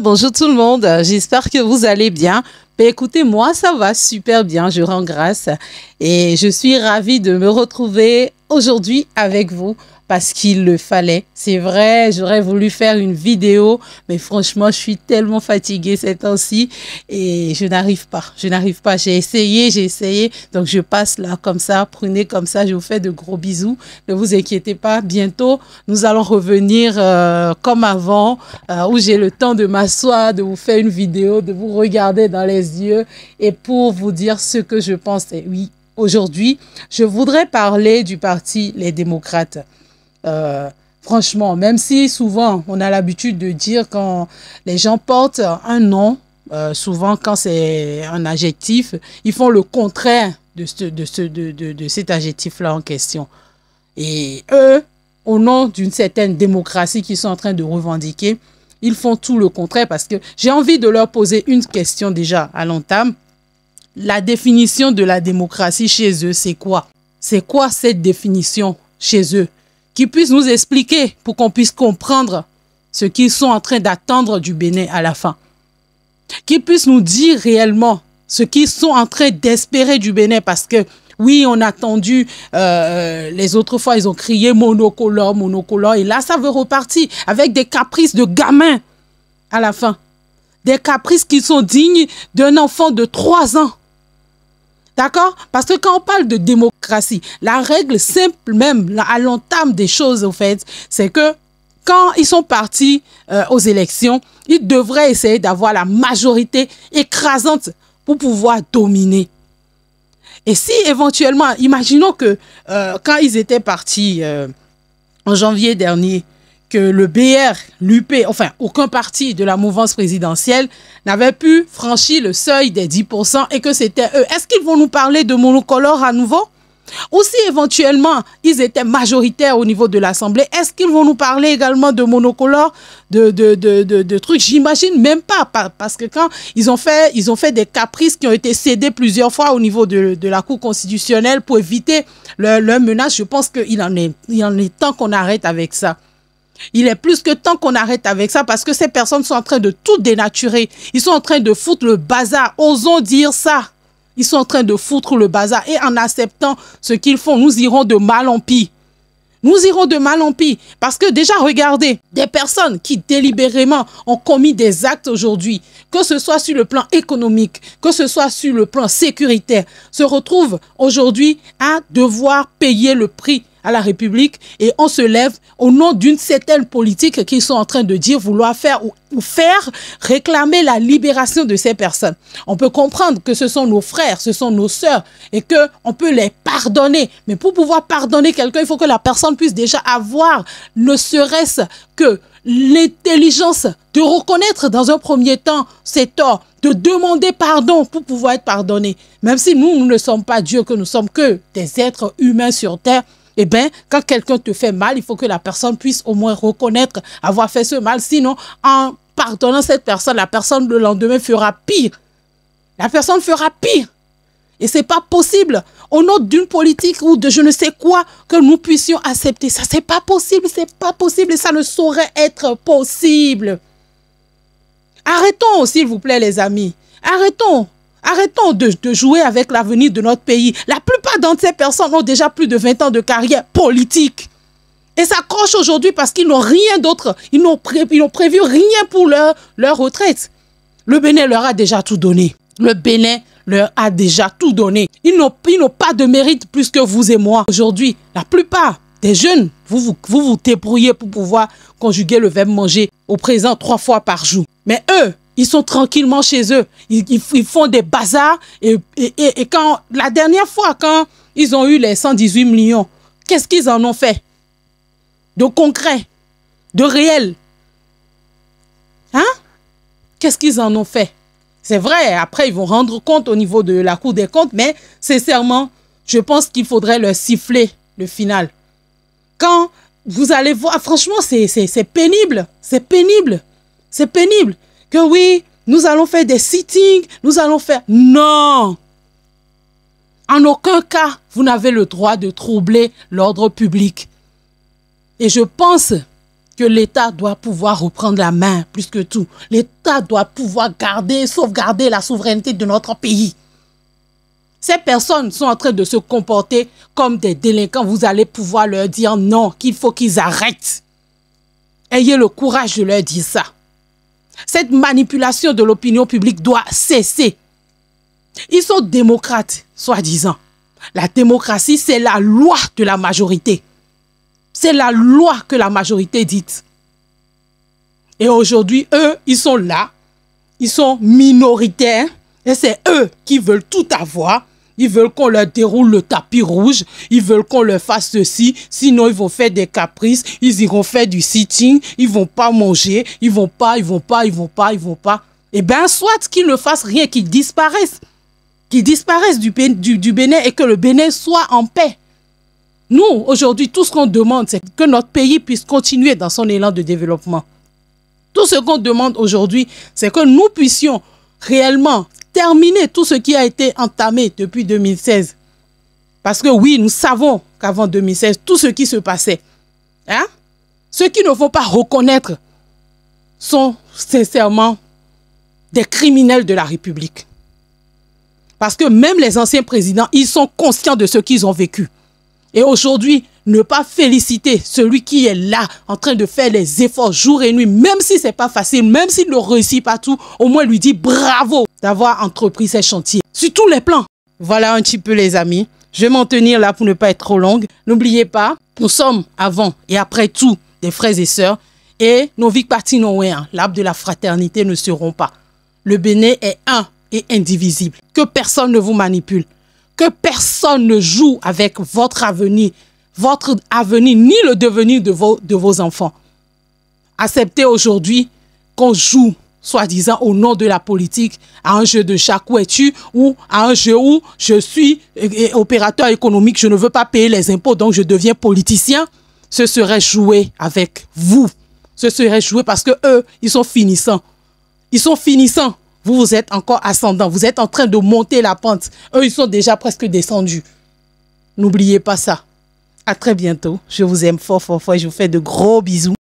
bonjour tout le monde. Euh, j'espère que vous allez bien. Ben, écoutez, moi, ça va super bien. Je rends grâce et je suis ravie de me retrouver aujourd'hui avec vous parce qu'il le fallait. C'est vrai, j'aurais voulu faire une vidéo, mais franchement, je suis tellement fatiguée ces temps-ci et je n'arrive pas. Je n'arrive pas. J'ai essayé, j'ai essayé. Donc, je passe là comme ça, prenez comme ça. Je vous fais de gros bisous. Ne vous inquiétez pas. Bientôt, nous allons revenir euh, comme avant, euh, où j'ai le temps de m'asseoir, de vous faire une vidéo, de vous regarder dans les yeux et pour vous dire ce que je pensais. Oui. Aujourd'hui, je voudrais parler du parti Les démocrates. Euh, franchement, même si souvent on a l'habitude de dire quand les gens portent un nom, euh, souvent quand c'est un adjectif, ils font le contraire de, ce, de, de cet adjectif-là en question. Et eux, au nom d'une certaine démocratie qu'ils sont en train de revendiquer, ils font tout le contraire parce que j'ai envie de leur poser une question déjà à l'entame. La définition de la démocratie chez eux, c'est quoi C'est quoi cette définition chez eux qui puissent nous expliquer pour qu'on puisse comprendre ce qu'ils sont en train d'attendre du Bénin à la fin. Qui puissent nous dire réellement ce qu'ils sont en train d'espérer du Bénin parce que oui, on a attendu, euh, euh, les autres fois, ils ont crié monocolore, monocolore, et là, ça veut repartir avec des caprices de gamin à la fin. Des caprices qui sont dignes d'un enfant de 3 ans. D'accord Parce que quand on parle de démocratie, la règle simple même à l'entame des choses, au fait, c'est que quand ils sont partis euh, aux élections, ils devraient essayer d'avoir la majorité écrasante pour pouvoir dominer. Et si éventuellement, imaginons que euh, quand ils étaient partis euh, en janvier dernier, que le BR, l'UP, enfin aucun parti de la mouvance présidentielle n'avait pu franchir le seuil des 10% et que c'était eux. Est-ce qu'ils vont nous parler de monocolore à nouveau Ou si éventuellement ils étaient majoritaires au niveau de l'Assemblée, est-ce qu'ils vont nous parler également de monocolore, de, de, de, de, trucs J'imagine même pas, parce que quand ils ont, fait, ils ont fait des caprices qui ont été cédés plusieurs fois au niveau de, la Cour constitutionnelle pour éviter leur, menace, je pense qu'il en, est, en est temps qu'on arrête avec ça. Il est plus que temps qu'on arrête avec ça parce que ces personnes sont en train de tout dénaturer. Ils sont en train de foutre le bazar. Osons dire ça. Ils sont en train de foutre le bazar. Et en acceptant ce qu'ils font, nous irons de mal en pis. Nous irons de mal en pis. Parce que déjà, regardez, des personnes qui délibérément ont commis des actes aujourd'hui, que ce soit sur le plan économique, que ce soit sur le plan sécuritaire, se retrouvent aujourd'hui à devoir payer le prix à la République et on se lève au nom d'une certaine politique qu'ils sont en train de dire vouloir faire ou, faire réclamer la libération de ces personnes. On peut comprendre que ce sont nos frères, ce sont nos sœurs et que on peut les pardonner. Mais pour pouvoir pardonner quelqu'un, il faut que la personne puisse déjà avoir ne serait-ce que l'intelligence de reconnaître dans un premier temps ses torts, de demander pardon pour pouvoir être pardonné. Même si nous, nous ne sommes pas Dieu, que nous sommes que des êtres humains sur terre, eh bien, quand quelqu'un te fait mal, il faut que la personne puisse au moins reconnaître avoir fait ce mal. Sinon, en pardonnant cette personne, la personne le lendemain fera pire. La personne fera pire. Et c'est pas possible. Au nom d'une politique ou de je ne sais quoi que nous puissions accepter ça, c'est pas possible, c'est pas possible et ça ne saurait être possible. Arrêtons, s'il vous plaît, les amis. Arrêtons. Arrêtons de, jouer avec l'avenir de notre pays. La plupart d'entre ces personnes ont déjà plus de 20 ans de carrière politique. Et s'accrochent aujourd'hui parce qu'ils n'ont rien d'autre. Ils n'ont prévu rien pour leur, leur retraite. Le Bénin leur a déjà tout donné. Le Bénin leur a déjà tout donné. Ils n'ont pas de mérite plus que vous et moi. Aujourd'hui, la plupart des jeunes, vous vous, vous vous débrouillez pour pouvoir conjuguer le verbe manger au présent trois fois par jour. Mais eux, ils sont tranquillement chez eux. Ils, font des bazars. Et, et, quand la dernière fois, quand ils ont eu les 118 millions, qu'est-ce qu'ils en ont fait De concret, de réel. Hein Qu'est-ce qu'ils en ont fait C'est vrai, après, ils vont rendre compte au niveau de la Cour des comptes, mais sincèrement, je pense qu'il faudrait leur siffler le final. Quand vous allez voir, franchement, c'est pénible. C'est pénible. C'est pénible que oui, nous allons faire des sittings, nous allons faire... Non En aucun cas, vous n'avez le droit de troubler l'ordre public. Et je pense que l'État doit pouvoir reprendre la main, plus que tout. L'État doit pouvoir garder, sauvegarder la souveraineté de notre pays. Ces personnes sont en train de se comporter comme des délinquants. Vous allez pouvoir leur dire non, qu'il faut qu'ils arrêtent. Ayez le courage de leur dire ça. Cette manipulation de l'opinion publique doit cesser. Ils sont démocrates, soi-disant. La démocratie, c'est la loi de la majorité. C'est la loi que la majorité dit. Et aujourd'hui, eux, ils sont là. Ils sont minoritaires. Et c'est eux qui veulent tout avoir. Ils veulent qu'on leur déroule le tapis rouge. Ils veulent qu'on leur fasse ceci. Sinon, ils vont faire des caprices. Ils iront faire du sitting. Ils vont pas manger. Ils vont pas, ils vont pas, ils vont pas, ils vont pas. Eh bien, soit qu'ils ne fassent rien, qu'ils disparaissent. Qu'ils disparaissent du, du Bénin et que le Bénin soit en paix. Nous, aujourd'hui, tout ce qu'on demande, c'est que notre pays puisse continuer dans son élan de développement. Tout ce qu'on demande aujourd'hui, c'est que nous puissions réellement terminer tout ce qui a été entamé depuis 2016. Parce que oui, nous savons qu'avant 2016, tout ce qui se passait, hein, ceux qui ne vont pas reconnaître sont sincèrement des criminels de la République. Parce que même les anciens présidents, ils sont conscients de ce qu'ils ont vécu. Et aujourd'hui, ne pas féliciter celui qui est là en train de faire les efforts jour et nuit, même si c'est pas facile, même s'il ne réussit pas tout, au moins lui dit bravo d'avoir entrepris ces chantiers sur tous les plans. Voilà un petit peu les amis. Je vais m'en tenir là pour ne pas être trop longue. N'oubliez pas, nous sommes avant et après tout des frères et sœurs et nos vies non rien. l'arbre de la fraternité ne seront pas. Le béné est un et indivisible. Que personne ne vous manipule. Que personne ne joue avec votre avenir, votre avenir ni le devenir de vos, de vos enfants. Acceptez aujourd'hui qu'on joue, soi-disant, au nom de la politique, à un jeu de chaque où es-tu ou à un jeu où je suis euh, euh, opérateur économique, je ne veux pas payer les impôts, donc je deviens politicien. Ce serait jouer avec vous. Ce serait jouer parce que eux, ils sont finissants. Ils sont finissants. Vous, vous êtes encore ascendant. Vous êtes en train de monter la pente. Eux, ils sont déjà presque descendus. N'oubliez pas ça. À très bientôt. Je vous aime fort, fort, fort. Et je vous fais de gros bisous.